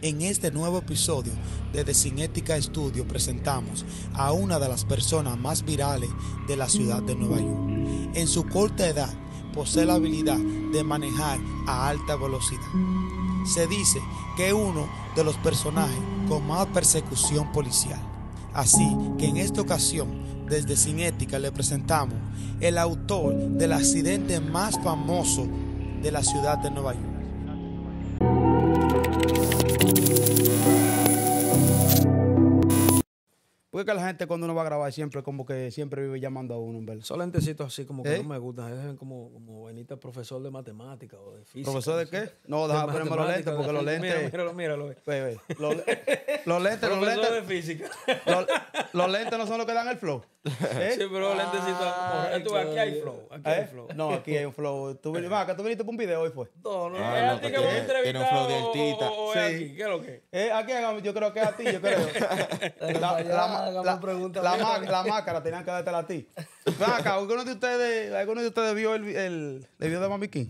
En este nuevo episodio de Cinética Estudio presentamos a una de las personas más virales de la ciudad de Nueva York. En su corta edad posee la habilidad de manejar a alta velocidad. Se dice que es uno de los personajes con más persecución policial. Así que en esta ocasión, desde Cinética le presentamos el autor del accidente más famoso de la ciudad de Nueva York. Thank you. que la gente cuando uno va a grabar siempre como que siempre vive llamando a uno, ¿verdad? Son lentecitos así como que ¿Eh? no me gustan. como, como profesor de matemática o de física. ¿Profesor de qué? No, deja de ponerme los lentes porque los lentes... Míralo, míralo. Los, los lentes, los lentes... de física. Los, lentes no son los que dan el flow. ¿Eh? Sí, pero los aquí hay flow, aquí ¿Eh? hay flow. No, aquí hay un flow. ¿Tú, que tú viniste para un video hoy fue? Ah, a ti que O, aquí, ¿qué es lo que? aquí, yo creo que es a ti, yo creo. la, la, La, la, máscara tenían que dártela a ti. Acá, ¿alguno de ustedes, alguno de ustedes vio el, el, video de Mami King?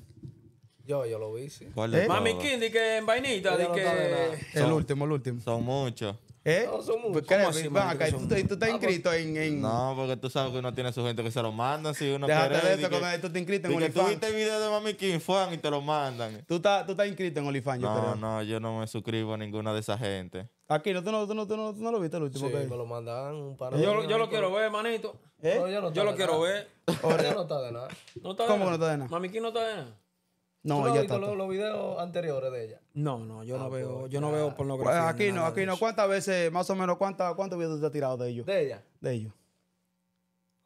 Yo, yo lo vi, sí. ¿Eh? Mami King, di que en vainita, di que... El último, el último. Son muchos. ¿Eh? No, somos, pues, así, tú, estás inscrito en, No, porque tú sabes que uno tiene su gente que se lo mandan si uno Déjate quiere. de eso, que, tú estás inscrito en OnlyFans. Tú viste video de Mami Kim Fuan y te lo mandan. Tú estás, tú estás inscrito en OnlyFans, no, No, yo no me suscribo a ninguna de esa gente. Aquí, ¿no? ¿Tú no, tú no, tú no, lo viste el último sí, me lo mandan un par de... Yo, yo, lo quiero ver, manito. ¿Eh? yo, lo quiero ver. Ahora no está de nada. ¿Cómo no está de nada? Mami Kim no está de nada. No, ¿Tú no los, los, videos anteriores de ella? No, no, yo no ah, veo, pues, yo no veo pornografía. Pues aquí no, aquí no. ¿Cuántas veces, más o menos, cuántos videos te ha tirado de ellos? ¿De ella? De ellos.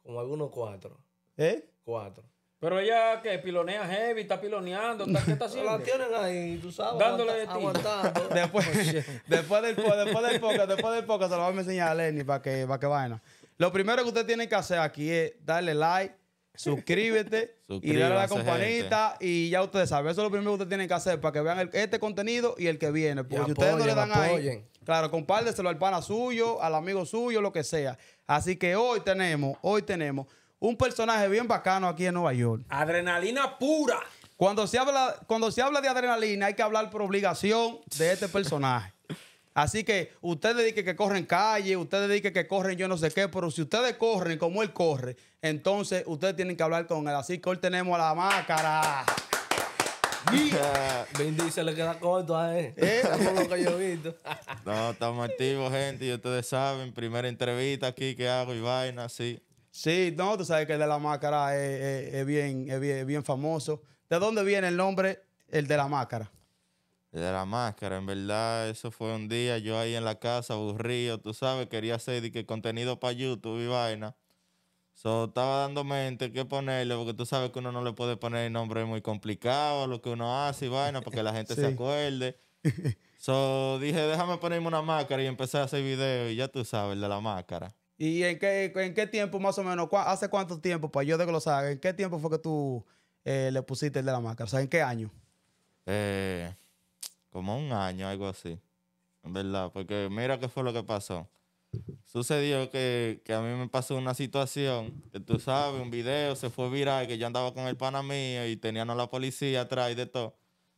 Como algunos cuatro. ¿Eh? Cuatro. Pero ella que pilonea heavy, está piloneando, está, ¿qué está haciendo? La tienen ahí, tú sabes. Dándole de ti. Después, oh, después del después del podcast, después del podcast se lo vamos a enseñar a Lenny para que, para que vaina. Lo primero que usted tiene que hacer aquí es darle like suscríbete, y dale a la campanita y ya ustedes saben. Eso es lo primero que ustedes tienen que hacer para que vean este contenido y el que viene. Porque ustedes no le dan apoyen. claro, compárdeselo al pana suyo, al amigo suyo, lo que sea. Así que hoy tenemos, hoy tenemos un personaje bien bacano aquí en Nueva York. Adrenalina pura. Cuando se habla, cuando se habla de adrenalina hay que hablar por obligación de este personaje. Así que ustedes dicen que corren calle, ustedes dicen que corren yo no sé qué, pero si ustedes corren como él corre, entonces ustedes tienen que hablar con él. Así que hoy tenemos a la máscara. Bindi se le queda corto a él. Eh. lo que yo he visto. no, estamos activos, gente, y ustedes saben, primera entrevista aquí que hago y vaina, sí. Sí, no, tú sabes que el de la máscara es, bien, es bien, bien famoso. ¿De dónde viene el nombre, el de la máscara? de la máscara. En verdad, eso fue un día, yo ahí en la casa, aburrido, tú sabes, quería hacer que contenido para YouTube y vaina. So, estaba dando mente qué ponerle, porque tú sabes que uno no le puede poner nombre muy complicado lo que uno hace y vaina, para la gente se acuerde. So, dije, déjame ponerme una máscara y empecé a hacer videos y ya tú sabes, el de la máscara. ¿Y en qué, en qué tiempo más o menos? ¿Hace cuánto tiempo, para yo de lo sabe? en qué tiempo fue que tú eh, le pusiste el de la máscara? O sea, ¿en qué año? Eh, como un año, algo así. ¿Verdad? Porque mira qué fue lo que pasó. Sucedió que, a mí me pasó una situación, que tú sabes, un video se fue viral, que yo andaba con el pana mío y tenían a la policía atrás y de todo.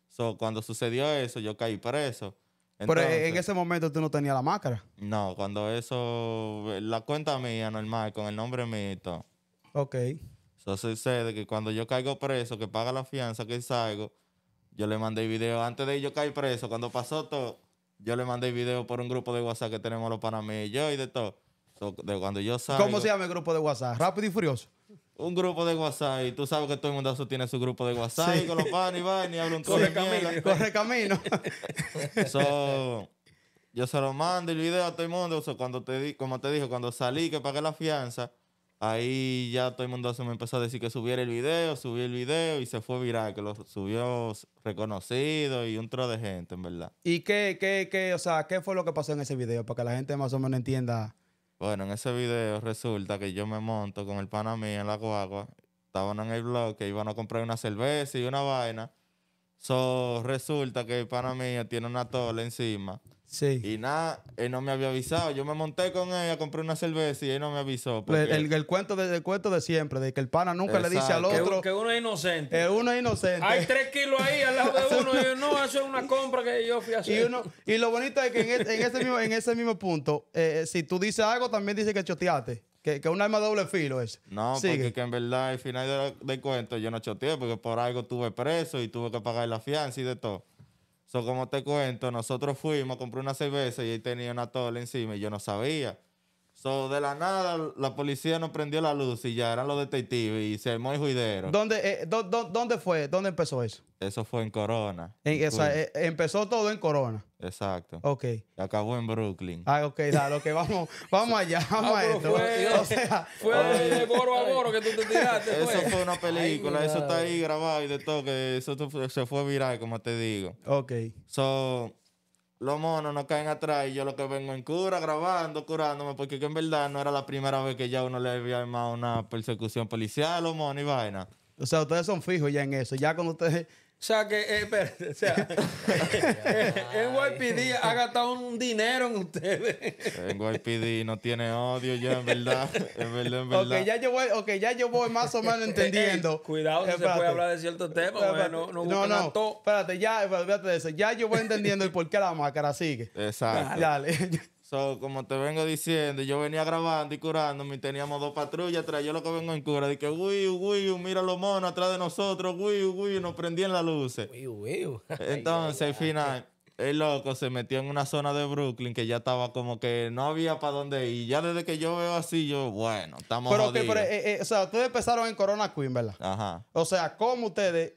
So, cuando sucedió eso, yo caí preso. Pero en ese momento tú no tenías la máscara. No, cuando eso, la cuenta mía normal, con el nombre mío y todo. Ok. Eso sucede que cuando yo caigo preso, que paga la fianza, que salgo, yo le mandé video antes de yo caer preso. Cuando pasó todo, yo le mandé video por un grupo de WhatsApp que tenemos los panameños yo y de todo. de cuando yo ¿Cómo se llama el grupo de WhatsApp? Rápido y Furioso. Un grupo de WhatsApp y tú sabes que todo el mundo tiene su grupo de WhatsApp y con los panes y y Corre camino. Corre camino. yo se lo mando el video a todo el mundo. cuando te di, como te dije, cuando salí que pagué la fianza, Ahí ya todo el mundo se me empezó a decir que subiera el video, subí el video y se fue viral, que lo subió reconocido y un tro de gente, en verdad. ¿Y qué, qué, qué, o sea, qué fue lo que pasó en ese video? Para que la gente más o menos entienda. Bueno, en ese video resulta que yo me monto con el a mí en la guagua, estaban en el que iban a comprar una cerveza y una vaina. So, resulta que el pana mía tiene una tola encima. Sí. Y nada, él no me había avisado. Yo me monté con ella, compré una cerveza y él no me avisó. El, cuento de, cuento de siempre, de que el pana nunca le dice al otro. Que, uno es inocente. Que uno es inocente. Hay tres kilos ahí al lado de uno. y yo, no, eso es una compra que yo fui a hacer. Y, lo bonito es que en, ese, mismo, en ese mismo punto, eh, si tú dices algo, también dice que choteaste. Que, es un arma doble filo ese No, porque que en verdad al final del, cuento yo no choteé porque por algo tuve preso y tuve que pagar la fianza y de todo. eso como te cuento, nosotros fuimos, compré una cerveza y ahí tenía una tola encima y yo no sabía. So, de la nada, la policía no prendió la luz y ya eran los detectives y se armó el juidero. ¿Dónde, eh, fue? ¿Dónde empezó eso? Eso fue en Corona. Eh, empezó todo en Corona. Exacto. Ok. acabó en Brooklyn. Ah, ok, dale, que vamos, vamos allá, ah, vamos a esto. Fue, o sea, fue de boro a boro que tú te tiraste. Eso pues. fue, una película, eso está ahí grabado y de todo, que eso se fue viral, como te digo. Ok. So, los monos no caen atrás y yo lo que vengo en cura, grabando, curándome, porque en verdad no era la primera vez que ya uno le había armado una persecución policial, los monos y vaina. O sea, ustedes son fijos ya en eso. Ya cuando ustedes o sea que, eh, espérate, o sea, eh, NYPD ha gastado un dinero en ustedes. NYPD no tiene odio ya, en verdad. En verdad, en verdad. Okay, ya yo voy, okay, ya yo voy más o menos eh, eh, entendiendo. cuidado, se puede hablar de ciertos temas, no, no, no, Espérate, ya, espérate Ya yo voy entendiendo el por qué la máscara sigue. Exacto. Dale. So, como te vengo diciendo, yo venía grabando y curando y teníamos dos patrullas atrás. Yo lo que vengo en cura, de que, uy, uy, mira los monos atrás de nosotros, uy, uy, nos prendían las luces. Entonces, al final, el loco se metió en una zona de Brooklyn que ya estaba como que no había para dónde ir. Ya desde que yo veo así, yo, bueno, estamos Pero, pero eh, eh, o sea, ustedes empezaron en Corona Queen, ¿verdad? Ajá. O sea, ¿cómo ustedes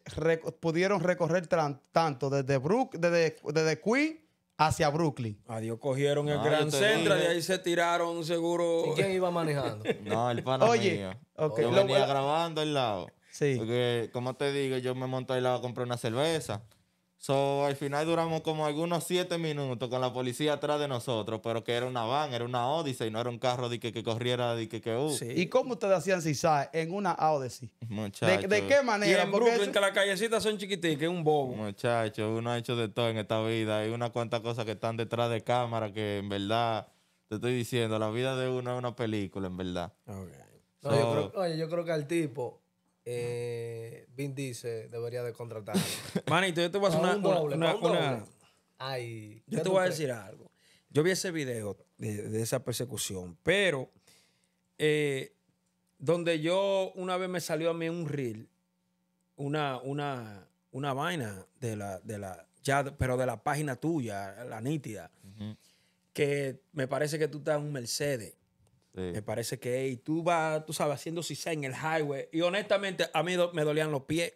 pudieron recorrer tanto desde, Brook desde, desde Queen hacia Brooklyn. Adiós, ah, cogieron el Gran centro y ahí se tiraron seguro. ¿Y quién iba manejando? no, el pana Oye, mío. Yo venía grabando al lado. Sí. Porque, como te digo, yo me monto al lado a comprar una cerveza. So, al final duramos como algunos siete minutos con la policía atrás de nosotros, pero que era una van, era una Odyssey, no era un carro de que, corriera de que, que uh. ¿Y cómo ustedes hacían sabes en una Odyssey? Muchachos. ¿De, qué manera? Y en que las callecitas son que es un bobo. Muchachos, uno ha hecho de todo en esta vida. Hay unas cuantas cosas que están detrás de cámara que en verdad, te estoy diciendo, la vida de uno es una película, en verdad. oye, yo creo que al tipo eh, Vin dice, debería de contratar. Manito, yo te voy a una, yo te voy a decir algo. Yo vi ese video de, esa persecución, pero eh, donde yo una vez me salió a mí un reel, una, una, una vaina de la, de la, ya, pero de la página tuya, la nítida, que me parece que tú estás en un Mercedes me parece que tú vas, tú sabes, haciendo se en el highway. Y honestamente, a mí me dolían los pies.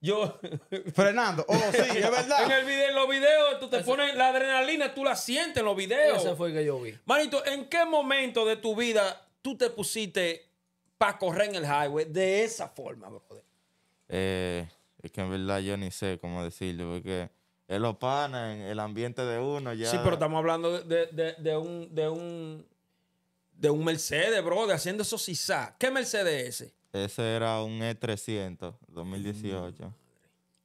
Yo. Frenando. Oh, sí, es verdad. en, los videos, tú te pones la adrenalina, tú la sientes en los videos. Ese fue el que yo vi. Manito, ¿en qué momento de tu vida tú te pusiste para correr en el highway de esa forma, brother? Eh, es que en verdad yo ni sé cómo decirlo, porque es los pana, el ambiente de uno ya. Sí, pero estamos hablando de, un, de un de un Mercedes, bro, de haciendo esos sa ¿Qué Mercedes es ese? Ese era un E300 2018.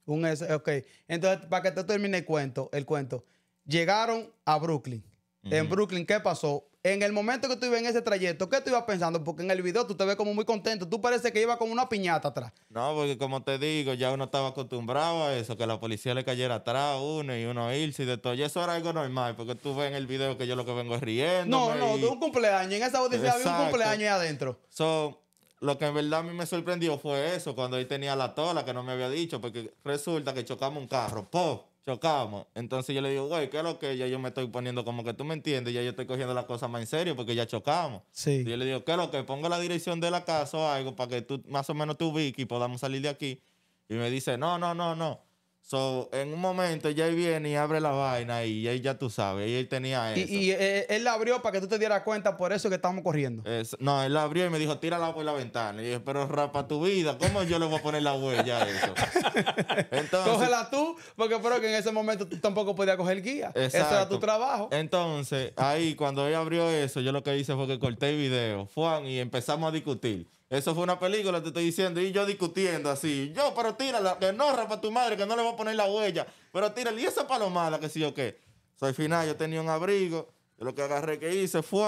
Un e S, ok. Entonces, para que te termine el cuento, el cuento. Llegaron a Brooklyn. En Brooklyn, ¿qué pasó? En el momento que tú ibas en ese trayecto, ¿qué tú ibas pensando? Porque en el video tú te ves como muy contento. Tú parece que ibas con una piñata atrás. No, porque como te digo, ya uno estaba acostumbrado a eso, que la policía le cayera atrás uno y uno irse y de todo. Y eso era algo normal, porque tú ves en el video que yo lo que vengo riendo. No, no, de un cumpleaños. En esa audiencia había un cumpleaños ahí adentro. So, lo que en verdad a mí me sorprendió fue eso, cuando ahí tenía la tola que no me había dicho, porque resulta que chocamos un carro. ¡Po! chocamos. Entonces yo le digo, güey, ¿qué es lo que ya yo me estoy poniendo como que tú me entiendes? Ya yo estoy cogiendo las cosas más en serio porque ya chocamos. Sí. Y yo le digo, ¿qué es lo que? Pongo la dirección de la casa o algo para que tú más o menos tú ubiques y podamos salir de aquí. Y me dice, no, no, no, no. So, en un momento Jay viene y abre la vaina y ya tú sabes, él tenía eso. Y, eh, eh, él la abrió para que tú te dieras cuenta, por eso que estábamos corriendo. no, él la abrió y me dijo, tírala por la ventana. Y yo, pero rapa tu vida, ¿cómo yo le voy a poner la huella a eso? Entonces, Cógela tú, porque creo que en ese momento tú tampoco podías coger guía. ese era tu trabajo. Entonces, ahí cuando él abrió eso, yo lo que hice fue que corté el video, Juan, y empezamos a discutir. Eso fue una película, te estoy diciendo. Y yo discutiendo así. Yo, pero tírala, que no, rapa, tu madre, que no le voy a poner la huella. Pero tírala, y esa palomada, que si o qué. Soy final, yo tenía un abrigo. lo que agarré que hice fue,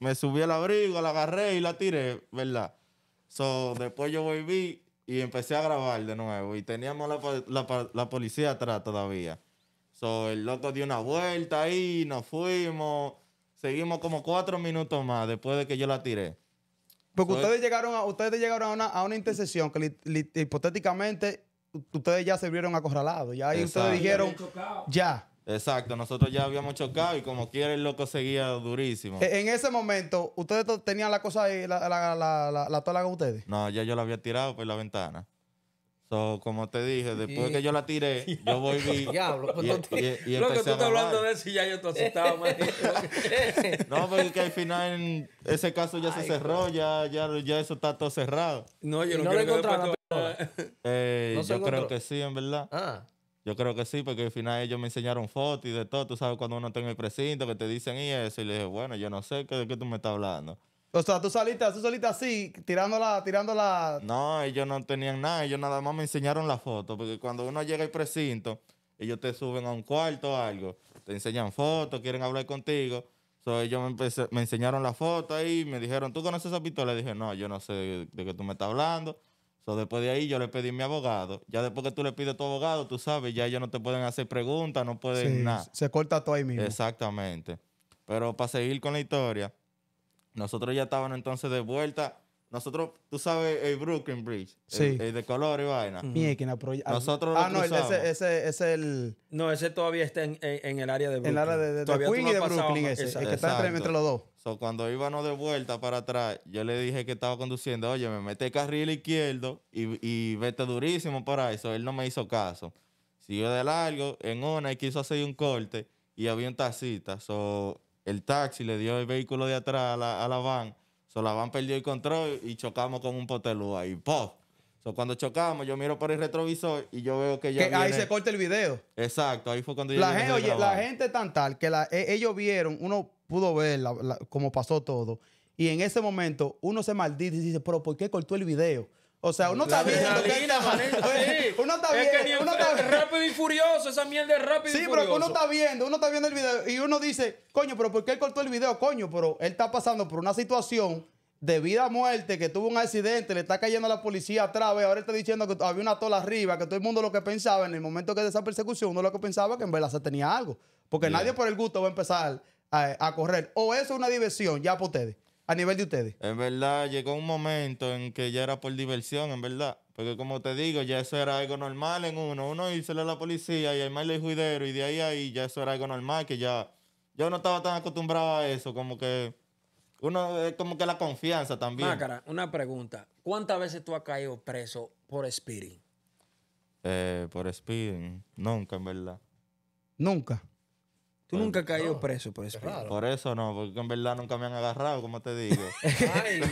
me subí al abrigo, la agarré y la tiré, ¿verdad? So, después yo volví y empecé a grabar de nuevo. Y teníamos la, la policía atrás todavía. So, el loco dio una vuelta ahí, nos fuimos. Seguimos como cuatro minutos más después de que yo la tiré. Porque ustedes llegaron a, ustedes llegaron a una, a intersección que hipotéticamente ustedes ya se vieron acorralados. Ya ahí ustedes dijeron, ya. Exacto, nosotros ya habíamos chocado y como quiera el loco seguía durísimo. E-, en ese momento, ¿ustedes tenían la cosa ahí, la, la, la, la, tola con ustedes? No, ya yo la había tirado por la ventana como te dije, después que yo la tiré, yo voy Diablo, pues e- e- y, lo que tú estás hablando de eso ya yo estoy asustado, no, porque al final ese caso ya se cerró, ya, ya, eso está todo cerrado. No, yo no, creo que eh, Yo creo que sí, en verdad. Ah. Yo creo que sí, porque al final ellos me enseñaron fotos y de todo. Tú sabes, cuando uno está en el precinto, que te dicen y eso. Y le dije, bueno, yo no sé qué, de qué tú me estás hablando. O sea, tú saliste, tú saliste así, tirándola, tirándola. No, ellos no tenían nada, ellos nada más me enseñaron la foto, porque cuando uno llega al precinto, ellos te suben a un cuarto o algo, te enseñan fotos, quieren hablar contigo. Entonces ellos me, enseñaron la foto ahí, me dijeron, ¿tú conoces esa pistola? Le dije, no, yo no sé de, qué tú me estás hablando. Entonces después de ahí yo le pedí a mi abogado. Ya después que tú le pides a tu abogado, tú sabes, ya ellos no te pueden hacer preguntas, no pueden nada. Se corta todo ahí mismo. Exactamente. Pero para seguir con la historia, nosotros ya estábamos entonces de vuelta. Nosotros, tú sabes, el Brooklyn Bridge, sí. el, de color y vaina. Miequina, pero ah, Nosotros Ah, no, ese, ese, es el. No, ese todavía está en, el área de Brooklyn. el área de, Brooklyn, ese, el que está entre, los dos. cuando íbamos de vuelta para atrás, yo le dije que estaba conduciendo, oye, me mete carril izquierdo y, vete durísimo para eso. Él no me hizo caso. Siguió de largo, en una, y quiso hacer un corte y había un tacita. So, el taxi le dio el vehículo de atrás a la, a van. So, la van perdió el control y chocamos con un potelú ahí. ¡Pof! So, cuando chocamos, yo miro por el retrovisor y yo veo que ya. ahí se corta el video. Exacto, ahí fue cuando yo. La, gente, la gente tan tal que e, ellos vieron, uno pudo ver cómo pasó todo. Y en ese momento uno se maldice y dice, pero ¿por qué cortó el video? O sea, uno está viendo Uno está viendo. uno está viendo. rápido y furioso, esa mierda es rápido y furioso. Sí, pero uno está viendo, uno está viendo el video y uno dice, coño, pero ¿por qué él cortó el video? Coño, pero él está pasando por una situación de vida a muerte, que tuvo un accidente, le está cayendo a la policía atrás, ahora está diciendo que había una tola arriba, que todo el mundo lo que pensaba en el momento que de esa persecución, uno lo que pensaba que en verdad se tenía algo. Porque nadie por el gusto va a empezar a, a correr. O eso es una diversión, ya para ustedes. A nivel de ustedes. En verdad, llegó un momento en que ya era por diversión, en verdad. Porque como te digo, ya eso era algo normal en uno. Uno hicele a la policía y armarle el juidero y de ahí a ahí ya eso era algo normal, que ya yo no estaba tan acostumbrado a eso, como que uno es como que la confianza también. Mácara, una pregunta. ¿Cuántas veces tú has caído preso por speeding? Eh, por speeding, nunca en verdad. Nunca. Tú nunca has caído preso por eso. Por eso no, porque en verdad nunca me han agarrado, como te digo. Ay,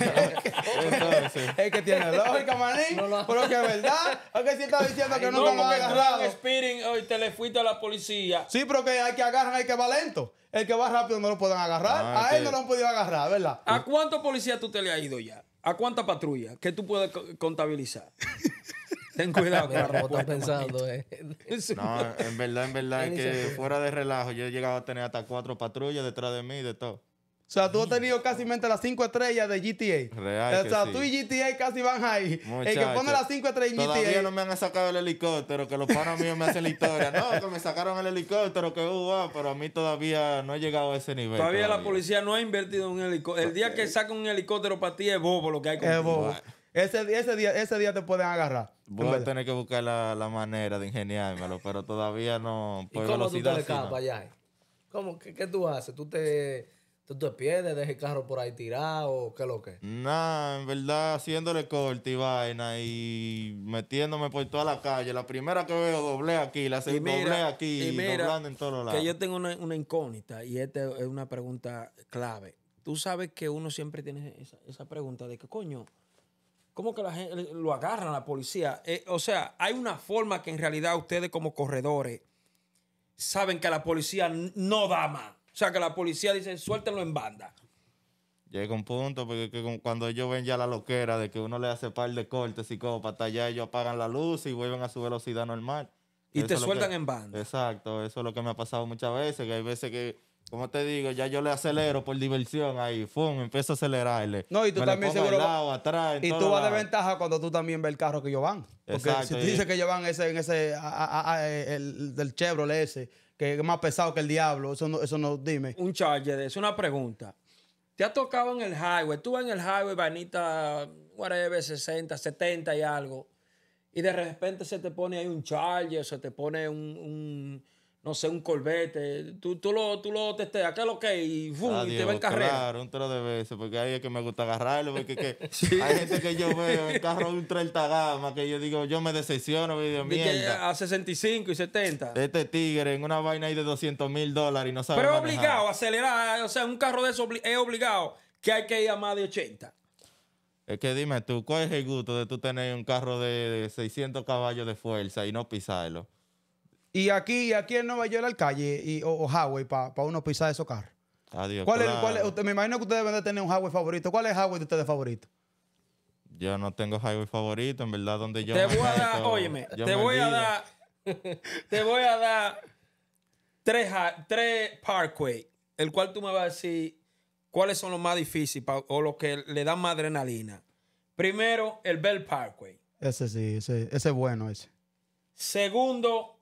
es que tiene lógica, maní. pero que es verdad, es que si sí estás diciendo que nunca no, me han agarrado. hoy te le fuiste a la policía. Sí, pero que hay que agarrar, hay que va lento. El que va rápido no lo pueden agarrar. Ah, a él no lo han podido agarrar, ¿verdad? ¿A cuántos policías tú te le has ido ya? ¿A cuántas patrullas que tú puedes contabilizar? Ten cuidado que la pensando, No, en verdad, en verdad, es que fuera de relajo, yo he llegado a tener hasta cuatro patrullas detrás de mí y de todo. O sea, tú has tenido casi mente las cinco estrellas de GTA. Real. O sea, tú y GTA casi van ahí. Es el que pone las cinco estrellas en GTA. Todavía no me han sacado el helicóptero, que los panos míos me hacen la historia. No, que me sacaron el helicóptero, que uh, ah, pero a mí todavía no he llegado a ese nivel. Todavía, la policía no ha invertido en un helicóptero. El día que saca un helicóptero para ti es bobo lo que hay con Es bobo. Ese, día, ese, te pueden agarrar. Voy a tener que buscar la, manera de ingeniármelo, pero todavía no. ¿Y cómo tú ¿Qué, tú haces? ¿Tú te, te pierdes, dejas el carro por ahí tirado o qué lo que? Nah, en verdad, haciéndole corte y vaina y metiéndome por toda la calle. La primera que veo, doble aquí, la segunda, doble aquí, y doblando en todos lados. Que yo tengo una, incógnita y esta es una pregunta clave. Tú sabes que uno siempre tiene esa, esa pregunta de que, coño ¿Cómo que la gente lo agarra la policía? Eh, o sea, hay una forma que en realidad ustedes como corredores saben que la policía no da más. O sea, que la policía dice, suéltenlo en banda. Llega un punto, porque cuando ellos ven ya la loquera de que uno le hace par de cortes y ya ellos apagan la luz y vuelven a su velocidad normal. Y te sueltan en banda. Exacto, eso es lo que me ha pasado muchas veces, que hay veces que como te digo, ya yo le acelero por diversión ahí, fum, empiezo a acelerarle. No, y tú también seguro. atrás, y tú vas de ventaja cuando tú también ves el carro que yo van. Exacto, si tú dices que ellos van ese, ese, el, del Chevrolet ese, que es más pesado que el diablo, eso no, eso no, dime. Un charger, es una pregunta. Te ha tocado en el highway, tú vas en el highway, vanita, whatever, 60, 70 y algo, y de repente se te pone ahí un charger, se te pone un no sé, un Corvette, tú, tú, lo, tú lo testeas, ¿qué es lo que? Y, ah, y te va en carrera. Claro, un tro de veces, porque ahí es que me gusta agarrarlo, porque hay gente que yo veo en carro de un 30 gama, que yo digo, yo me decepciono, A 65 y 70. Este tigre en una vaina ahí de 200 mil dólares y no sabe Pero es obligado a acelerar, o sea, un carro de eso es obligado que hay que ir a más de 80. Es que dime tú, ¿cuál es el gusto de tú tener un carro de 600 caballos de fuerza y no pisarlo? Y aquí, aquí en Nueva York, al calle y, o, Huawei highway para uno pisar esos carros. Adiós, me imagino que ustedes deben de tener un Huawei favorito. ¿Cuál es el de ustedes favorito? Yo no tengo highway favorito, en verdad, donde yo. Te voy a dar, óyeme, te voy a dar. te voy a dar tres, tres parkway, el cual tú me vas a decir cuáles son los más difíciles o los que le dan más adrenalina. Primero, el Bell Parkway. Ese sí, ese, ese es bueno, ese. Segundo,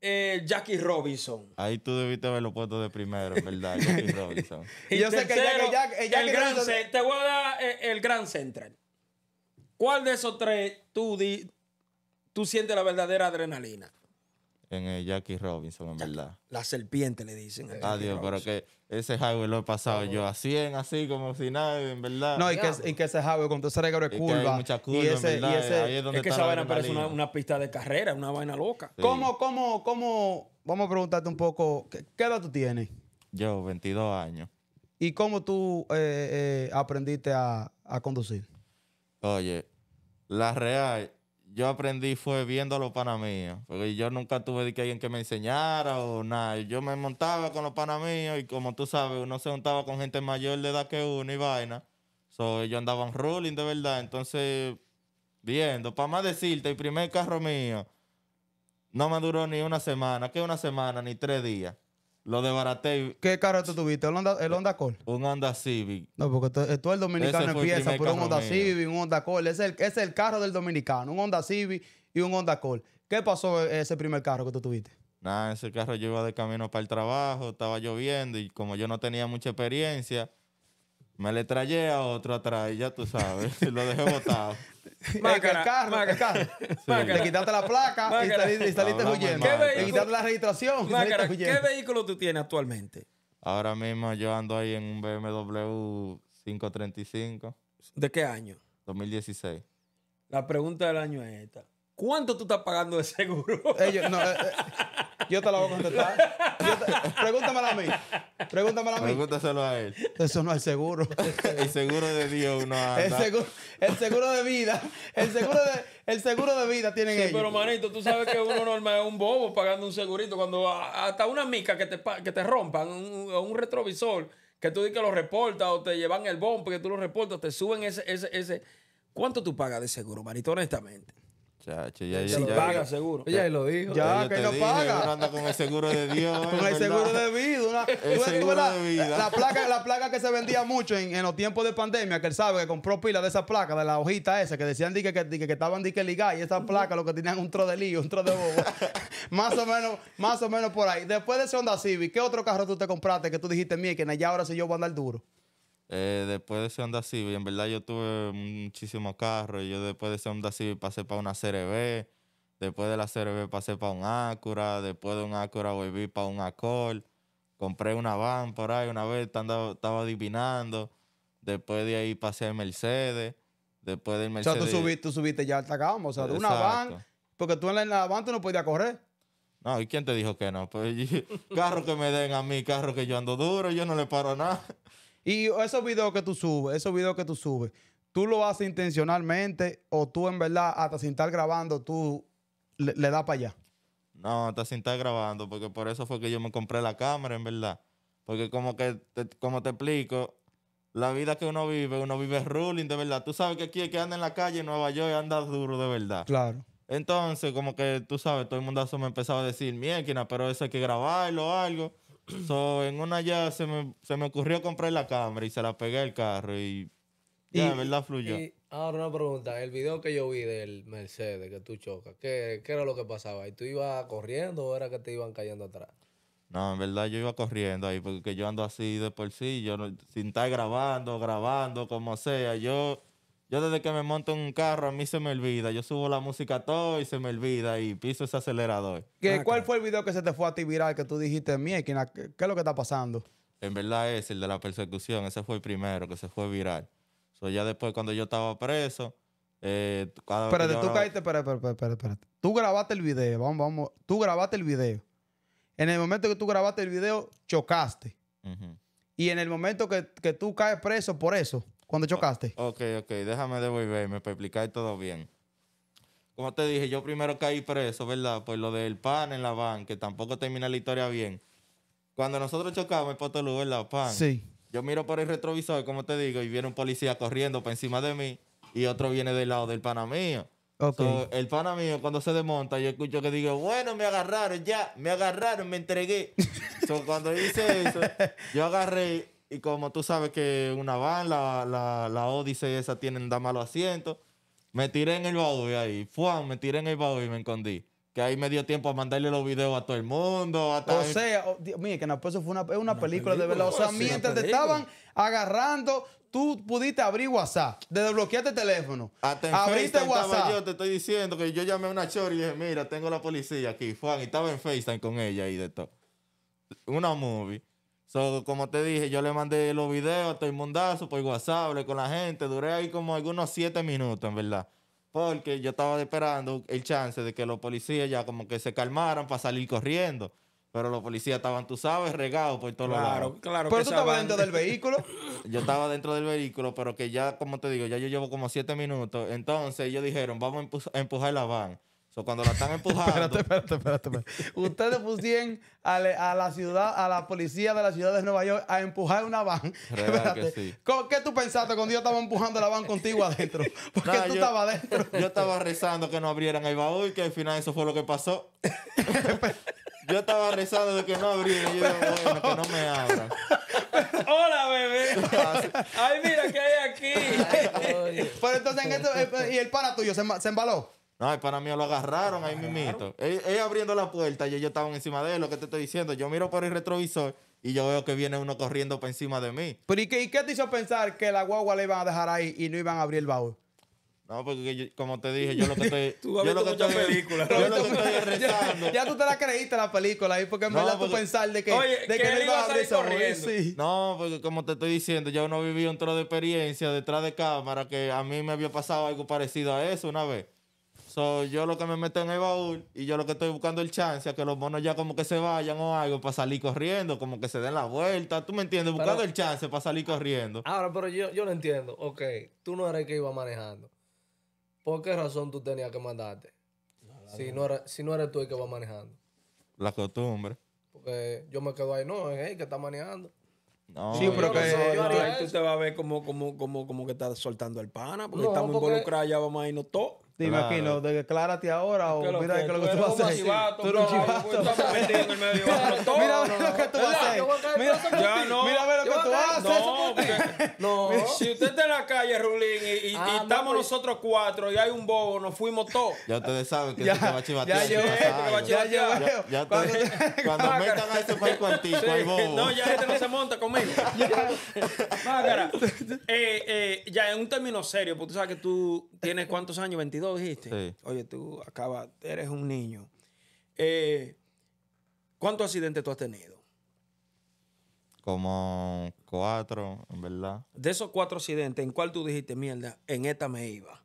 eh, Jackie Robinson. Ahí tú debiste haberlo puesto de primero, verdad, Jackie Robinson. y, yo sé que Jack, el gran Te voy a dar eh, el, Grand Central. ¿Cuál de esos tres tú, tú sientes la verdadera adrenalina? en el eh, Jackie Robinson, en verdad. La serpiente le dicen. Adiós, ah, pero que ese highway lo he pasado yo así en así como si nada, en verdad. No, y, que, y que, ese highway cuando se de curva. Y, y ese, y ese es, que esa vaina parece una, una, pista de carrera, una vaina loca. ¿Cómo, cómo, cómo? Vamos a preguntarte un poco, ¿qué, edad tú tienes? Yo, 22 años. ¿Y cómo tú eh, eh, aprendiste a, a conducir? Oye, la real yo aprendí fue viendo a los panamíos. Porque yo nunca tuve de que alguien que me enseñara o nada. Yo me montaba con los panamíos. y como tú sabes, uno se montaba con gente mayor de edad que uno y vaina. So, ellos andaban rolling de verdad. Entonces, viendo, para más decirte, el primer carro mío no me duró ni una semana, que una semana, ni tres días. Lo desbaraté. ¿Qué carro tú tuviste? ¿El Honda, el Honda Call? Un Honda Civic. No, porque tú, eh, el dominicano empieza por un Honda Civic, un Honda Call. Es el, es el carro del dominicano, un Honda Civic y un Honda Call. ¿Qué pasó eh, ese primer carro que tú tuviste? Nada, ese carro yo iba de camino para el trabajo, estaba lloviendo y como yo no tenía mucha experiencia, me le traje a otro atrás ya tú sabes, lo dejé botado. Mácara, el carro, mácara, Le quitaste la placa y saliste, huyendo. Le quitaste la registración. ¿qué vehículo tú tienes actualmente? Ahora mismo yo ando ahí en un BMW 535. ¿De qué año? 2016. La pregunta del año es esta. ¿Cuánto tú estás pagando de seguro? Eh, eh, yo te lo voy a contestar. pregúntamelo a mí. Pregúntamelo a mí. Pregúntaselo a él. Eso no es seguro. el seguro de Dios no anda. El seguro, el seguro de vida. El seguro de, vida tienen sí, ellos. Pero manito, tú sabes que uno normal es un bobo pagando un segurito. Cuando hasta una mica que te, que te rompan, un, retrovisor, que tú dices que lo reportas o te llevan el bombo que tú lo reportas, te suben ese, ese, ese. ¿Cuánto tú pagas de seguro, manito, honestamente? si paga seguro. ya lo dijo. Ya, que no paga. con el seguro de Dios. con el seguro de vida. la, La placa, que se vendía mucho en, los tiempos de pandemia, que él sabe que compró pila de esa placa, de la hojita esa, que decían que, que, que, que estaban dique ligadas y esa placa lo que tenían un tro de lío, un tro de bobo. más o menos, más o menos por ahí. Después de ese Honda Civic, ¿qué otro carro tú te compraste que tú dijiste, mía, que allá ahora sí yo voy a andar duro? Eh, después de ese Honda Civic, en verdad yo tuve muchísimos carros. Yo después de ese Honda Civic pasé para una CRB. Después de la CRB pasé para un Acura. Después de un Acura volví para un Accord. Compré una van por ahí una vez, estaba adivinando. Después de ahí pasé a Mercedes. Después del Mercedes. O sea, tú subiste, tú subiste ya hasta acá, o sea, de una van. Porque tú en la, van tú no podías correr. No, ¿y quién te dijo que no? Pues carro que me den a mí, carro que yo ando duro, yo no le paro nada. Y esos videos que tú subes, esos videos que tú subes, tú lo haces intencionalmente o tú en verdad hasta sin estar grabando, tú le, das para allá. No, hasta sin estar grabando, porque por eso fue que yo me compré la cámara, en verdad. Porque como que, te, te explico, la vida que uno vive, uno vive ruling, de verdad. Tú sabes que aquí que anda en la calle en Nueva York anda duro, de verdad. Claro. Entonces, como que tú sabes, todo el mundo me empezaba a decir, miéquina, pero eso hay que grabarlo o algo. So, en una ya se me, se me ocurrió comprar la cámara y se la pegué al carro y ya, de verdad fluyó. ahora una pregunta, el video que yo vi del Mercedes que tú chocas, ¿qué, qué era lo que pasaba? ¿Y tú ibas corriendo o era que te iban cayendo atrás? No, en verdad yo iba corriendo ahí porque yo ando así de por sí, yo sin estar grabando, grabando, como sea, yo yo desde que me monto en un carro, a mí se me olvida. Yo subo la música todo y se me olvida y piso ese acelerador. ¿Qué, ah, ¿Cuál fue el video que se te fue a ti viral que tú dijiste, mía, ¿qué es lo que está pasando? En verdad es el de la persecución. Ese fue el primero que se fue viral. So, ya después, cuando yo estaba preso... Eh, espérate, tú caíste... Espérate, espérate, espérate, Tú grabaste el video. Vamos, vamos. Tú grabaste el video. En el momento que tú grabaste el video, chocaste. Y en el momento que, que tú caes preso por eso cuando chocaste? ok, ok, déjame devolverme para explicar todo bien. Como te dije, yo primero caí preso, ¿verdad? Por lo del pan en la van, que tampoco termina la historia bien. Cuando nosotros chocamos el Potolú, ¿verdad? Pan. Sí. Yo miro por el retrovisor, como te digo, y viene un policía corriendo por encima de mí y otro viene del lado del pana mío. Okay. el pana mío, cuando se desmonta, yo escucho que digo, bueno, me agarraron ya, me agarraron, me entregué. cuando hice eso, yo agarré y como tú sabes que una van, la, la, la Odyssey esa tienen da malos asientos, me tiré en el baúl ahí. Juan, me tiré en el baúl y me escondí. Que ahí me dio tiempo a mandarle los videos a todo el mundo. o sea, mire, que no, pues eso fue una, una película, de verdad. O sea, mientras te estaban agarrando, tú pudiste abrir WhatsApp, de desbloqueaste el teléfono. abriste WhatsApp. Yo te estoy diciendo que yo llamé a una chora y dije, mira, tengo la policía aquí, Juan, y estaba en FaceTime con ella y de todo. Una movie. So, como te dije, yo le mandé los videos a todo el mundazo por WhatsApp, con la gente. Duré ahí como algunos siete minutos, en verdad. Porque yo estaba esperando el chance de que los policías ya como que se calmaran para salir corriendo. Pero los policías estaban, tú sabes, regados por todos claro, lados. Claro, Pero tú estabas dentro del vehículo. yo estaba dentro del vehículo, pero que ya, como te digo, ya yo llevo como siete minutos. Entonces ellos dijeron, vamos a empujar la van cuando la están empujando. espérate, espérate, Ustedes pusieron a, la ciudad, a la policía de la ciudad de Nueva York a empujar una van. ¿Qué tú pensaste cuando yo estaba empujando la van contigo adentro? Porque tú estabas adentro. Yo estaba rezando que no abrieran el baúl, que al final eso fue lo que pasó. yo estaba rezando de que no abrieran. Yo bueno, que no me abran. Hola, bebé. Ay, mira qué hay aquí. Pero entonces, en eh, eh, y el para tuyo se embaló. No, el para mí, lo agarraron ahí mismito. Él, abriendo la puerta y ellos estaban encima de él, lo que te estoy diciendo. Yo miro por el retrovisor y yo veo que viene uno corriendo por encima de mí. Pero ¿y qué, te hizo pensar que la guagua le iban a dejar ahí y no iban a abrir el baúl? No, porque como te dije, yo lo que estoy. Tú yo lo que estoy, películas. Yo lo que estoy rezando. Ya, tú te la creíste la película ahí, porque en no, verdad tú pensar de que, de que, él iba a salir corriendo. No, porque como te estoy diciendo, yo no viví un trozo de experiencia detrás de cámara que a mí me había pasado algo parecido a eso una vez. So, yo lo que me meto en el baúl y yo lo que estoy buscando el chance a que los monos ya como que se vayan o algo para salir corriendo, como que se den la vuelta. ¿Tú me entiendes? Buscando el chance para salir corriendo. Ahora, pero yo, yo lo entiendo. Ok, tú no eres el que iba manejando. ¿Por qué razón tú tenías que mandarte? si, no eres, si no eres tú el que va manejando. La costumbre. Porque yo me quedo ahí, no, es el que está manejando. No, sí, pero que tú, te vas a ver como, como, como, que está soltando el pana, porque estamos involucrados, ya vamos a irnos todos. Dime aquí no declárate ahora o mira que, lo que tú vas a hacer. Tú un chivato. Mira lo que tú vas a hacer. Mira lo que tú vas No, si usted está en la calle, Rulín, y, ah, estamos nosotros cuatro y hay un bobo, nos fuimos todos. Ya ustedes saben que ya, se va a chivatear. Ya ya Ya, cuando metan a ese palco antiguo, hay bobo. No, ya este no se monta conmigo. Eh, eh, Ya, en un término serio, porque tú sabes que tú tienes cuántos años, 22 dijiste? Oye, tú acabas, eres un niño. Eh, ¿Cuántos accidentes tú has tenido? Como cuatro, en verdad. De esos cuatro accidentes, ¿en cuál tú dijiste, mierda, en esta me iba?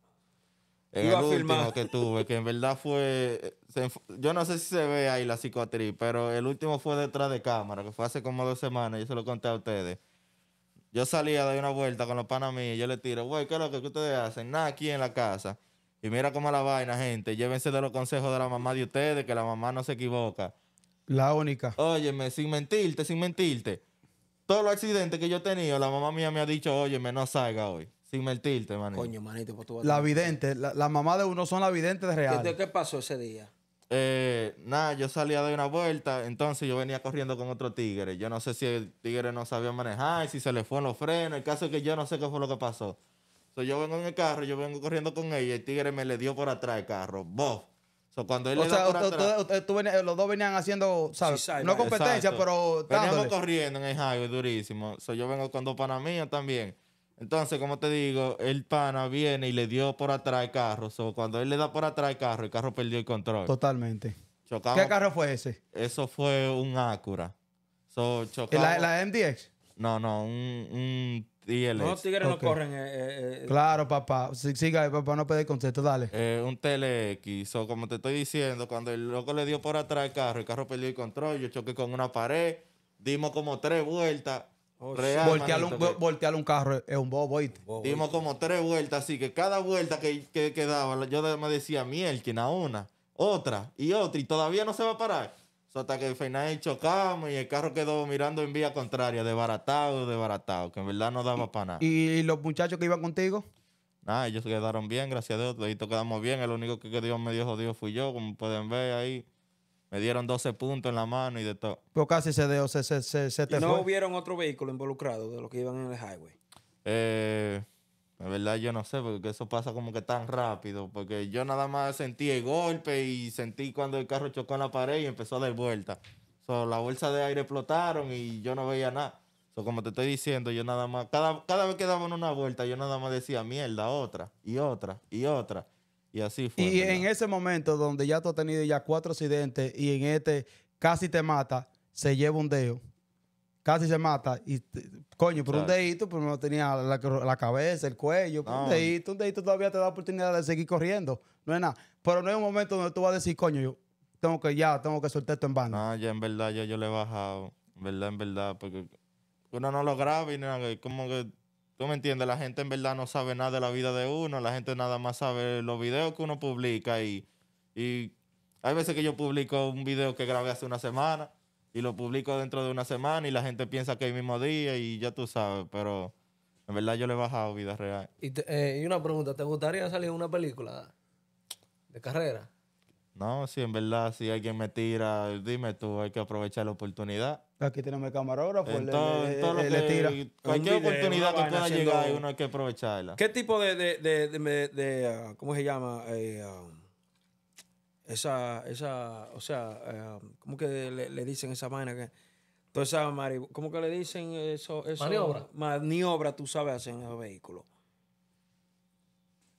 En el último que tuve, que en verdad fue... yo no sé si se ve ahí la psicoatriz, pero el último fue detrás de cámara, que fue hace como dos semanas, yo se lo conté a ustedes. Yo salía, de una vuelta con los panas míos, yo le tiro, güey, ¿qué es lo que ustedes hacen? Nada, aquí en la casa. Y mira cómo la vaina, gente. Llévense de los consejos de la mamá de ustedes, que la mamá no se equivoca. La única. Óyeme, sin mentirte, sin mentirte. Todos los accidentes que yo he tenido, la mamá mía me ha dicho, óyeme, no salga hoy. Sin mentirte, manito. Coño, manito, pues tú La vidente, la, mamá de uno son la vidente de real. qué pasó ese día? Eh, nada, yo salía de una vuelta, entonces yo venía corriendo con otro tigre. Yo no sé si el tigre no sabía manejar, si se le fue en los frenos. El caso es que yo no sé qué fue lo que pasó. So, yo vengo en el carro, yo vengo corriendo con ella, el tigre me le dio por atrás el carro. ¡Bof! So, cuando él o sea, los dos venían haciendo, ¿sabes? no competencia, pero. corriendo en el highway durísimo. So, yo vengo con dos panas mías también. Entonces, como te digo, el pana viene y le dio por atrás el carro. So, cuando él le da por atrás el carro, el carro perdió el control. Totalmente. ¿Qué carro fue ese? Eso fue un Acura. So, ¿La, ¿La, MDX? No, no, un no, tigres no corren. Eh, eh, eh. claro, papá. siga, papá, no pede concepto, dale. un TLX. o como te estoy diciendo, cuando el loco le dio por atrás el carro, el carro perdió el control, yo choqué con una pared, dimos como tres vueltas. Oh, voltear, un, carro es un bobo, Dimos como tres vueltas, así que cada vuelta que, que, yo me decía, miel, a una, otra y otra, y todavía no se va a parar hasta que final chocamos y el carro quedó mirando en vía contraria, desbaratado, desbaratado, que en verdad no daba para nada. ¿Y los muchachos que iban contigo? Nada, ellos quedaron bien, gracias a Dios, todos quedamos bien. El único que me dio jodido fui yo, como pueden ver ahí. Me dieron 12 puntos en la mano y de todo. Pero pues casi se, dio, se, se, te ¿Y no hubieron otro vehículo involucrado de los que iban en el highway? Eh, la verdad yo no sé, porque eso pasa como que tan rápido, porque yo nada más sentí el golpe y sentí cuando el carro chocó en la pared y empezó a dar vuelta. So, la bolsa de aire explotaron y yo no veía nada. So, como te estoy diciendo, yo nada más, cada, cada vez que dábamos una vuelta, yo nada más decía mierda, otra, y otra, y otra. Y así fue. Y en ese momento donde ya tú has tenido ya cuatro accidentes y en este casi te mata, se lleva un dedo casi se mata. Y, coño, por un dedito, no tenía la, cabeza, el cuello, un dedito, un dedito todavía te da oportunidad de seguir corriendo. No es nada. Pero no es un momento donde tú vas a decir, coño, yo tengo que ya, tengo que soltar esto en vano. No, ya en verdad, ya yo le he bajado. En verdad, en verdad, porque uno no lo graba y nada, como que. Tú me entiendes, la gente en verdad no sabe nada de la vida de uno, la gente nada más sabe los videos que uno publica y, y hay veces que yo publico un video que grabé hace una semana y lo publico dentro de una semana y la gente piensa que el mismo día y ya tú sabes, pero en verdad yo le he bajado vida real. Y, eh, una pregunta, ¿te gustaría salir una película de carrera? No, sí en verdad, si alguien me tira, dime tú, hay que aprovechar la oportunidad. Aquí tenemos el camarógrafo, Cualquier oportunidad que pueda llegar, uno hay que aprovecharla. ¿Qué tipo de, ah, ¿cómo se llama? Eh, ah, esa, esa, o sea, eh, ¿cómo que le, dicen esa vaina que... ¿Cómo que le dicen eso? maniobra. Maniobra, tú sabes, hacen esos vehículos.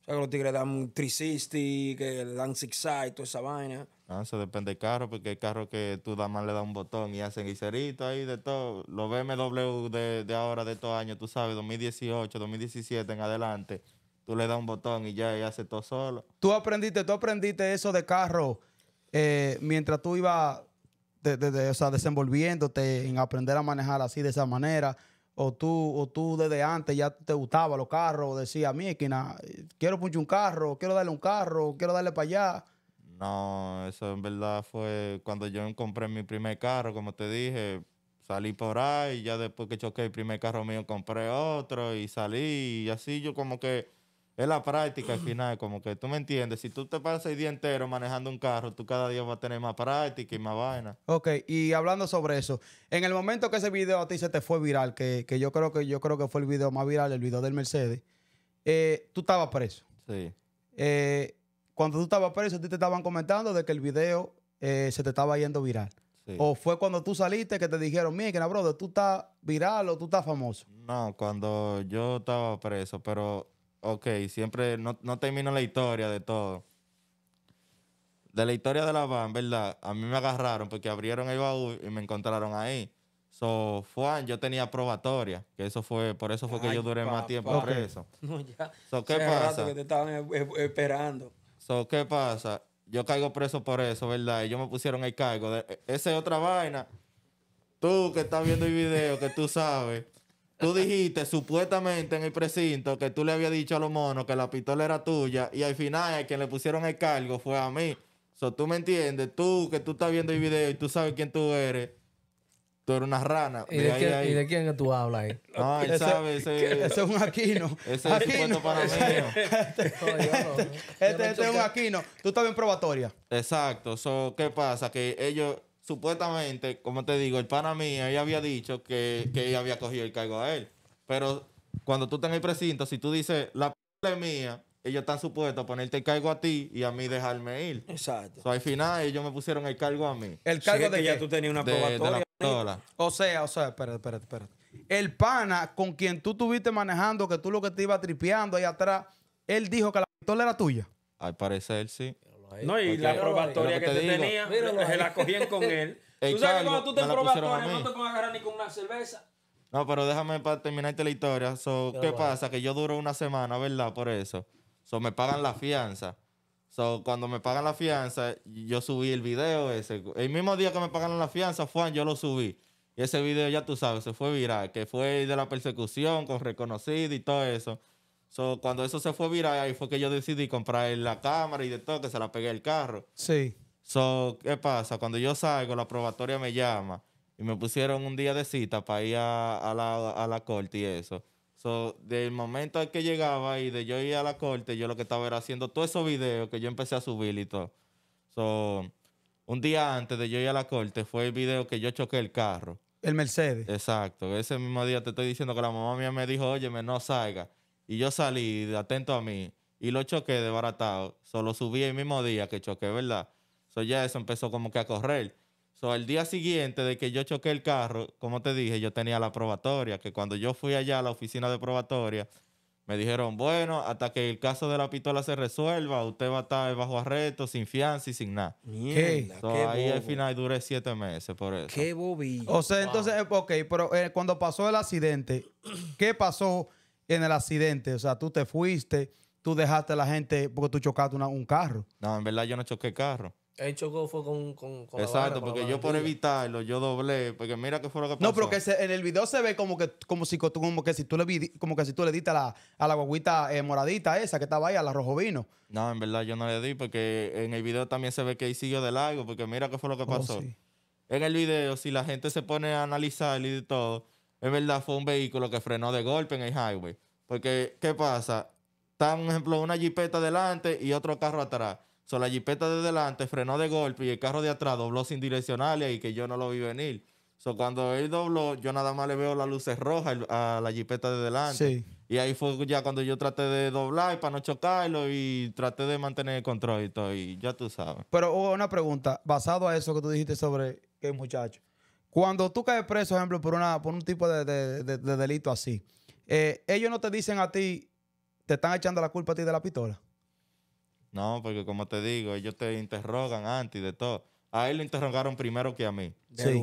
O sea, que los tigres dan un 360, que le dan zigzag, toda esa vaina. Ah, eso depende del carro, porque el carro que tú da más le da un botón y hacen guiserito ahí de todo. Los BMW de, de ahora, de estos años, tú sabes, 2018, 2017 en adelante, Tú le das un botón y ya y hace todo solo. Tú aprendiste, tú aprendiste eso de carro eh, mientras tú ibas de, o sea, desenvolviéndote en aprender a manejar así de esa manera. O tú, o tú desde antes ya te gustaba los carros, o decía, mi esquina, quiero un carro, quiero darle un carro, quiero darle para allá. No, eso en verdad fue cuando yo compré mi primer carro, como te dije, salí por ahí, y ya después que choqué el primer carro mío compré otro y salí y así yo como que es la práctica al mm. final, como que tú me entiendes. Si tú te pasas el día entero manejando un carro, tú cada día vas a tener más práctica y más vaina. Ok, y hablando sobre eso, en el momento que ese video a ti se te fue viral, que, yo creo que yo creo que fue el video más viral, el video del Mercedes, eh, tú estabas preso. Sí. Eh, cuando tú estabas preso, a ti te estaban comentando de que el video eh, se te estaba yendo viral. Sí. ¿O fue cuando tú saliste que te dijeron, mira, brother, tú estás viral o tú estás famoso? No, cuando yo estaba preso, pero ok, siempre no, termino la historia de todo. De la historia de la van, ¿verdad? A mí me agarraron porque abrieron el baúl y me encontraron ahí. So, Juan, yo tenía probatoria, que eso fue, por eso fue que yo duré más tiempo preso. No, ya. So, ¿qué pasa? Que te estaban e-, e-, esperando. So, ¿qué pasa? Yo caigo preso por eso, ¿verdad? Ellos me pusieron el cargo. De, e-, esa es otra vaina. Tú que estás viendo el video, que tú sabes tú dijiste supuestamente en el precinto que tú le habías dicho a los monos que la pistola era tuya y al final el que le pusieron el cargo fue a mí. So, tú me entiendes, tú que tú estás viendo el video y tú sabes quién tú eres. Tú eres una rana. ¿Y de, quién, tú hablas ahí? No, él ese, sabe. es un Aquino. Ese es para mí. Este, este, es un Aquino. Tú estás en probatoria. Exacto. So, ¿Qué pasa? Que ellos supuestamente, como te digo, el pana mío, ella había dicho que, ella había cogido el cargo a él. Pero cuando tú estás en el precinto, si tú dices, la p es mía, ellos están supuestos a ponerte el cargo a ti y a mí dejarme ir. Exacto. al final ellos me pusieron el cargo a mí. El cargo de que tú tenías una probatoria. o sea, o sea, espérate, espérate, espérate. El pana con quien tú estuviste manejando, que tú lo que te ibas tripeando ahí atrás, él dijo que la pistola era tuya. Al él sí. No, y la probatoria que, te, tenía, se la cogían con él. tú sabes que cuando tú te probatoria no te puedes agarrar ni con una cerveza. No, pero déjame para terminarte la historia. So, ¿Qué pasa? Que yo duro una semana, ¿verdad? Por eso. So, me pagan la fianza. So, cuando me pagan la fianza, yo subí el video ese. El mismo día que me pagaron la fianza, Juan, yo lo subí. Y ese video, ya tú sabes, se fue viral, que fue de la persecución con reconocido y todo eso. So, cuando eso se fue viral, ahí fue que yo decidí comprar la cámara y de todo, que se la pegué al carro. Sí. So, ¿qué pasa? Cuando yo salgo, la probatoria me llama y me pusieron un día de cita para ir a, la, corte y eso. So, del momento en que llegaba y de yo ir a la corte, yo lo que estaba era haciendo todos esos videos que yo empecé a subir y todo. So, un día antes de yo ir a la corte fue el video que yo choqué el carro. El Mercedes. Exacto. Ese mismo día te estoy diciendo que la mamá mía me dijo, oye, no salga. Y yo salí atento a mí y lo choqué de baratado Solo subí el mismo día que choqué, ¿verdad? So ya eso empezó como que a correr. So el día siguiente de que yo choqué el carro, como te dije, yo tenía la probatoria, que cuando yo fui allá a la oficina de probatoria, me dijeron, bueno, hasta que el caso de la pistola se resuelva, usted va a estar bajo arresto, sin fianza y sin nada. Mierda, so, ahí al final duré siete meses por eso. Qué bobillo. O sea, entonces, ok, pero eh, cuando pasó el accidente, ¿qué pasó? en el accidente. O sea, tú te fuiste, tú dejaste a la gente porque tú chocaste un carro. No, en verdad yo no choqué carro. Él chocó fue con, con, con Exacto, porque yo por evitarlo, yo doblé, porque mira qué fue lo que pasó. No, pero que en el video se ve como que, como si, como que si tú le como que si tú le diste a la, a guaguita eh, moradita esa que estaba ahí, a la rojo vino. No, en verdad yo no le di, porque en el video también se ve que ahí siguió de largo, porque mira qué fue lo que oh, pasó. En el video, si la gente se pone a analizar y todo, es verdad fue un vehículo que frenó de golpe en el highway. Porque, ¿qué pasa? Está, un ejemplo, una jipeta delante y otro carro atrás. So, la jipeta de delante frenó de golpe y el carro de atrás dobló sin direccionales y que yo no lo vi venir. So, cuando él dobló, yo nada más le veo las luces rojas a la jipeta de delante. Y ahí fue ya cuando yo traté de doblar para no chocarlo y traté de mantener el control y todo. Y ya tú sabes. Pero hubo oh, una pregunta, basado a eso que tú dijiste sobre el muchacho. Cuando tú caes preso, por ejemplo, por, una, por un tipo de, delito así, eh, ellos no te dicen a ti, te están echando la culpa a ti de la pistola. No, porque como te digo, ellos te interrogan antes de todo. A él le interrogaron primero que a mí. Sí.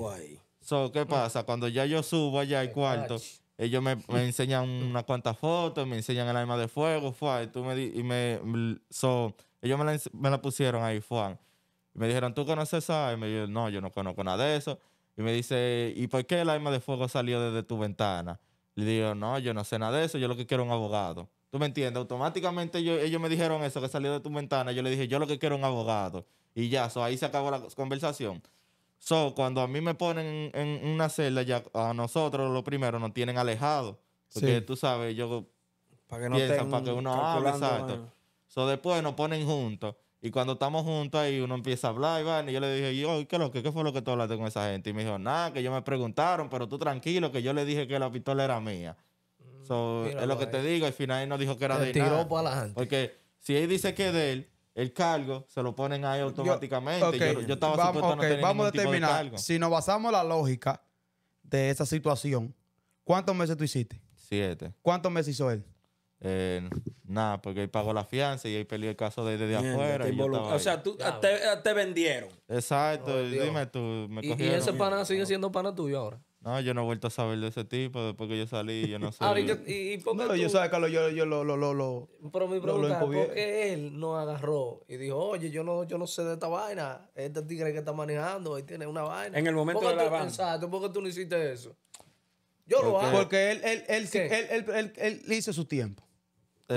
So, ¿qué ah. pasa? Cuando ya yo subo allá al cuarto, ellos me, enseñan unas cuantas fotos, me enseñan el arma de fuego, fue, tú me, y me so, ellos me la, pusieron ahí, Juan. Me dijeron, ¿tú conoces esa? Y me no, yo no conozco nada de eso. Y me dice, ¿y por qué el arma de fuego salió desde tu ventana? Le digo, no, yo no sé nada de eso, yo lo que quiero es un abogado. ¿Tú me entiendes? Automáticamente ellos me dijeron eso, que salió de tu ventana. Yo le dije, yo lo que quiero es un abogado. Y ya, so, ahí se acabó la conversación. So, cuando a mí me ponen en una celda, ya a nosotros lo primero nos tienen alejado. Porque tú sabes, yo para que no piensan, para que uno hable, exacto. So, después nos ponen juntos. Y cuando estamos juntos ahí, uno empieza a hablar, y yo le dije, yo, ¿qué, lo fue lo que tú hablaste con esa gente? Y me dijo, nada, que yo me preguntaron, pero tú tranquilo, que yo le dije que la pistola era mía. Mm, es lo que te digo, al final él no dijo que era de tiró Porque si él dice que es de él, el cargo se lo ponen ahí automáticamente. Yo, estaba vamos, a Vamos a si nos basamos la lógica de esa situación, ¿cuántos meses tú hiciste? Siete. ¿Cuántos meses hizo él? Eh, Nada, porque él pagó la fianza y él peleó el caso desde de, afuera. o sea, tú, eh, te, vendieron. Exacto, oh, dime tú. Me ¿Y, ¿Y, ese pana sigue siendo pana tuyo ahora? No, yo no he vuelto a saber de ese tipo después que yo salí, yo no sé. Ah, yo, y, yo sabes, Carlos, yo, yo lo, lo, lo, Pero mi pregunta es, ¿por qué él no agarró y dijo, oye, yo no, yo no sé de esta vaina, este tigre que está manejando, él tiene una vaina? En el momento de la vaina. ¿por qué tú no hiciste eso? Yo lo hago. Porque él, él, él, él, él hizo su tiempo.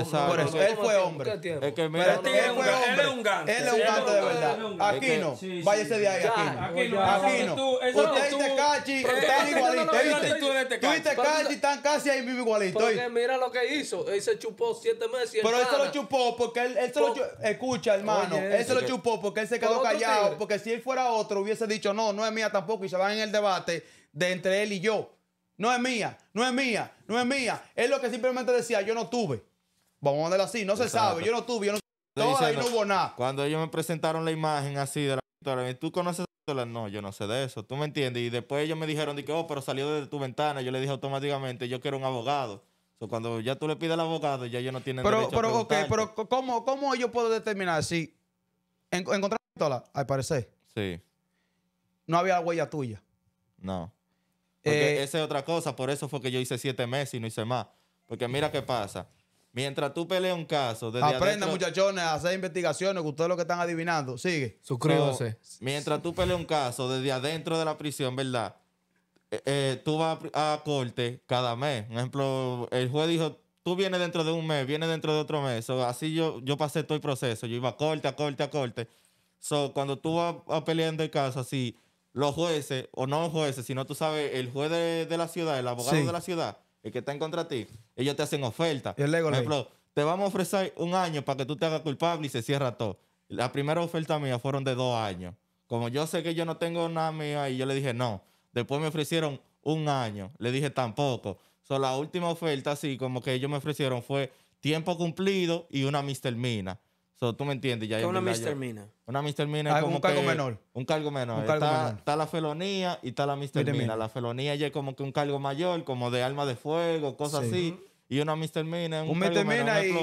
Por eso, él fue hombre. Es que mira, él, es un gato. Él es un gato de verdad. Aquí no. Váyase de ahí, aquí no. Aquí no. Usted y Tecachi están igualitos. Tú y este Tecachi están casi ahí mismo igualito. Porque mira lo que hizo. Él se chupó siete meses. Pero él se lo chupó porque él se lo Escucha, hermano. Él se lo chupó porque él se quedó callado. Porque si él fuera otro, hubiese dicho no, no es mía tampoco. Y se van en el debate de entre él y yo. No es mía, no es mía, no es mía. Es lo que simplemente decía, yo no tuve. Vamos a verlo así, no se sabe. Yo no tuve, yo no tuve. y no hubo nada. Cuando ellos me presentaron la imagen así de la pistola, ¿tú conoces la no, yo no sé de eso, tú me entiendes. Y después ellos me dijeron, de que, oh, pero salió de tu ventana. Yo le dije automáticamente, yo quiero un abogado. cuando ya tú le pides al abogado, ya ellos no tienen pero, derecho pero, a Pero, ¿cómo, yo puedo determinar si encontré la pistola? Al parecer. Sí. No había huella tuya. No. Eh, Porque esa es otra cosa. Por eso fue que yo hice siete meses y no hice más. Porque mira qué pasa. Mientras tú peleas un caso. Desde Aprenda, adentro, muchachones, a hacer investigaciones, que ustedes lo que están adivinando. Sigue. Suscríbase. mientras tú peleas un caso desde adentro de la prisión, ¿verdad? Eh, eh, tú vas a, corte cada mes. Por ejemplo, el juez dijo, tú vienes dentro de un mes, vienes dentro de otro mes. así yo, yo pasé todo el proceso. Yo iba a corte, a corte, a corte. So, cuando tú vas a peleando el caso así, los jueces, o no jueces, sino tú sabes, el juez de, la ciudad, el abogado de la ciudad, el que está en contra de ti, ellos te hacen oferta. El Por ejemplo, te vamos a ofrecer un año para que tú te hagas culpable y se cierra todo. La primera oferta mía fueron de dos años. Como yo sé que yo no tengo nada mío ahí, yo le dije no. Después me ofrecieron un año. Le dije tampoco. So, la última oferta, así como que ellos me ofrecieron fue tiempo cumplido y una mistermina tú me entiendes, ya. Ah, es una mistermina Una mistermina es como un cargo menor. Un cargo menor. está, la felonía y está la mistermina La felonía ya es como que un cargo mayor, como de arma de fuego, cosas así. Y una es un, un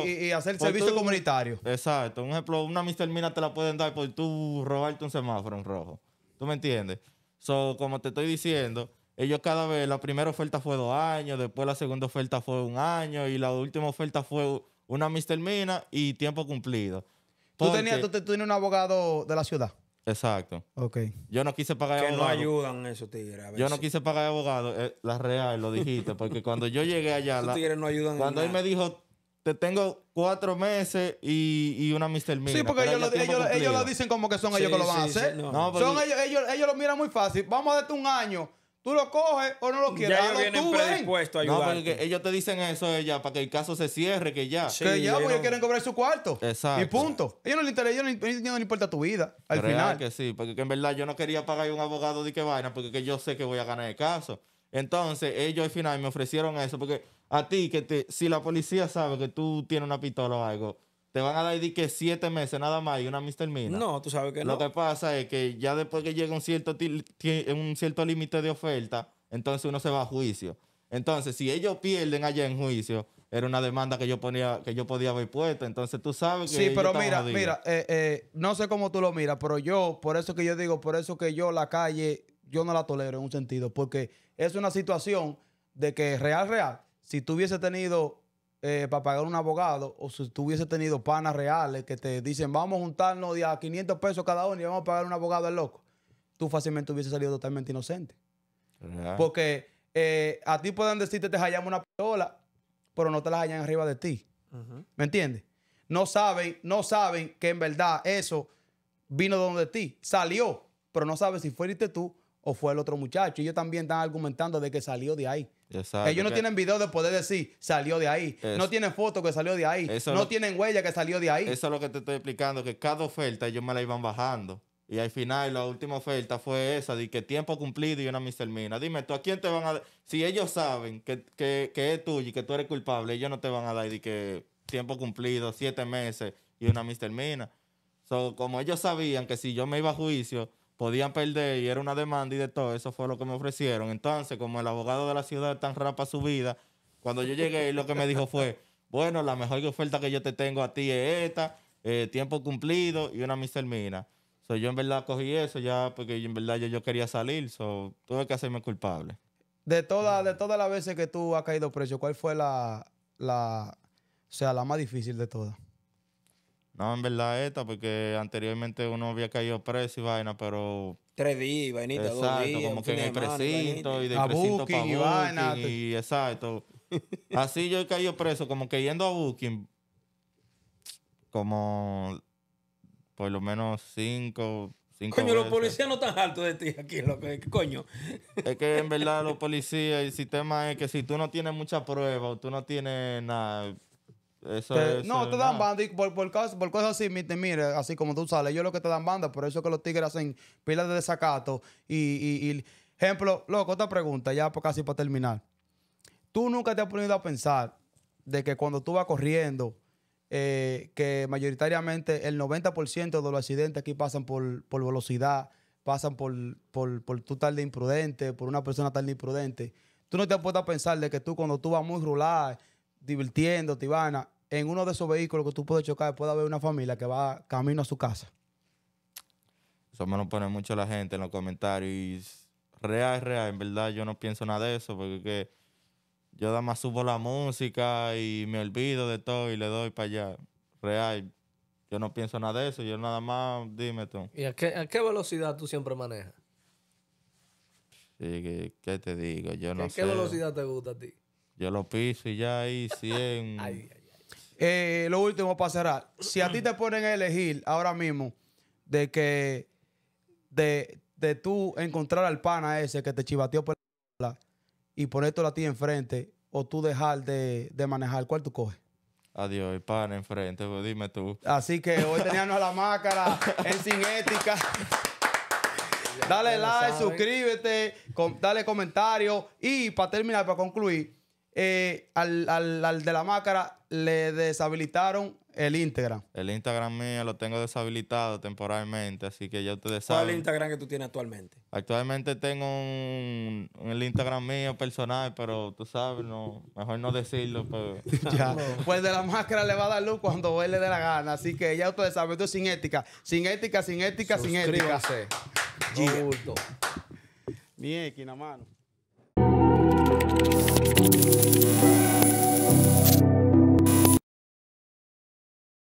y, y, hacer servicio comunitario. Exacto. Un ejemplo, una mistermina te la pueden dar por tú robarte un semáforo en rojo. ¿Tú me entiendes? So, como te estoy diciendo, ellos cada vez, la primera oferta fue dos años, después la segunda oferta fue un año y la última oferta fue una mistermina y tiempo cumplido. ¿Tú, tenías, tú, un abogado de la ciudad? Exacto. Yo no quise pagar abogado. Que no ayudan esos tigres. Yo no quise pagar abogado. Eh, la real, lo dijiste. Porque cuando yo llegué allá. Cuando él me dijo, te tengo cuatro meses y, una Mr. Mina. Sí, porque ellos lo, ellos, lo, dicen como que son ellos que lo van a hacer. son ellos, ellos, ellos lo miran muy fácil. Vamos a darte un año Tú lo coges o no lo quieres. Ya ellos vienen predispuestos a No, porque ellos te dicen eso ella para que el caso se cierre, que ya. Sí, que ya, porque quieren cobrar su cuarto. Exacto. Y punto. Ellos no les interesa, ellos no, les importa tu vida. Al Real que sí, porque en verdad yo no quería pagar a un abogado de qué vaina, porque yo sé que voy a ganar el caso. Entonces, ellos al final me ofrecieron eso, porque a ti, que te, si la policía sabe que tú tienes una pistola o algo, te van a dar di que siete meses nada más y una mistermina termina. No, tú sabes que no. Lo que pasa es que ya después que llega un cierto, un cierto límite de oferta, entonces uno se va a juicio. Entonces, si ellos pierden allá en juicio, era una demanda que yo ponía, que yo podía haber puesto. Entonces tú sabes que. Sí, pero mira, mira, eh, eh, no sé cómo tú lo miras, pero yo, por eso que yo digo, por eso que yo la calle, yo no la tolero en un sentido, porque es una situación de que real, real, si tú hubiese tenido eh, para pagar un abogado o si tú hubiese tenido panas reales que te dicen vamos a juntarnos de a 500 pesos cada uno y vamos a pagar un abogado loco, tú fácilmente hubiese salido totalmente inocente. Porque eh, a ti pueden decirte te hallamos una pistola, pero no te la hallan arriba de ti. ¿Me entiendes? No saben, no saben que en verdad eso vino de donde ti, salió, pero no sabes si fuiste tú o fue el otro muchacho. Ellos también están argumentando de que salió de ahí. Ellos no tienen video de poder decir salió de ahí. No tienen foto que salió de ahí. no tienen huella que salió de ahí. Eso es lo que te estoy explicando, que cada oferta ellos me la iban bajando. Y al final la última oferta fue esa, de que tiempo cumplido y una mistermina Dime tú, ¿a quién te van a Si ellos saben que, es tuyo y que tú eres culpable, ellos no te van a dar de que tiempo cumplido, siete meses y una mistermina So, como ellos sabían que si yo me iba a juicio, podían perder y era una demanda y de todo, eso fue lo que me ofrecieron. Entonces, como el abogado de la ciudad tan rapa su vida, cuando yo llegué, lo que me dijo fue, bueno, la mejor oferta que yo te tengo a ti es esta, eh, tiempo cumplido y una misermina. So, yo en verdad cogí eso ya porque en verdad yo, quería salir, so, tuve que hacerme culpable. De, todas de todas las veces que tú has caído preso, ¿cuál fue la, sea, la más difícil de todas? No, en verdad esta, porque anteriormente uno había caído preso y vaina, pero... Tres días, vainita, exacto, dos días. como que en el precinto, y, precinto para y, y exacto. Así yo he caído preso, como que yendo a Booking, como por lo menos cinco, cinco Coño, los policías no están altos de ti aquí, lo que coño. Es que en verdad los policías, el sistema es que si tú no tienes mucha prueba o tú no tienes nada no, te dan banda por, por, cosas, por cosas así, mire, así como tú sales, yo lo que te dan banda, por eso es que los tigres hacen pilas de desacato. Y, ejemplo, loco, otra pregunta, ya casi para terminar. Tú nunca te has ponido a pensar de que cuando tú vas corriendo, eh, que mayoritariamente el 90% de los accidentes aquí pasan por, velocidad, pasan por, por, por tú de imprudente, por una persona tan imprudente. Tú no te has puesto a pensar de que tú cuando tú vas muy rulada Divirtiendo, Tibana, en uno de esos vehículos que tú puedes chocar puede haber una familia que va camino a su casa. Eso me lo pone mucho la gente en los comentarios. Y real, real. En verdad, yo no pienso nada de eso porque yo nada más subo la música y me olvido de todo y le doy para allá. Real. Yo no pienso nada de eso. Yo nada más, dime tú. ¿Y a qué, a qué velocidad tú siempre manejas? Sí, ¿qué, te digo? Yo no sé. ¿Qué velocidad te gusta a ti? Yo lo piso y ya ahí 100. Eh, lo último para cerrar. Si a ti te ponen a elegir ahora mismo de que de, de tú encontrar al pana ese que te chivateó por la y ponértelo a ti enfrente o tú dejar de, manejar, ¿cuál tú coges? Adiós, el pana enfrente, pues, dime tú. Así que hoy teníamos la máscara en Sin Ética. dale like, suscríbete, dale comentario y para terminar, para concluir, eh, al, de la máscara le deshabilitaron el Instagram. El Instagram mío lo tengo deshabilitado temporalmente, así que ya ustedes saben. ¿Cuál Instagram que tú tienes actualmente? Actualmente tengo un, el Instagram mío personal, pero tú sabes, mejor no decirlo. pues. ya. Pues de la máscara le va a dar luz cuando él de la gana, así que ya ustedes saben, esto es sin ética. Sin ética, sin ética, sin ética. mi equina mano. Thank you.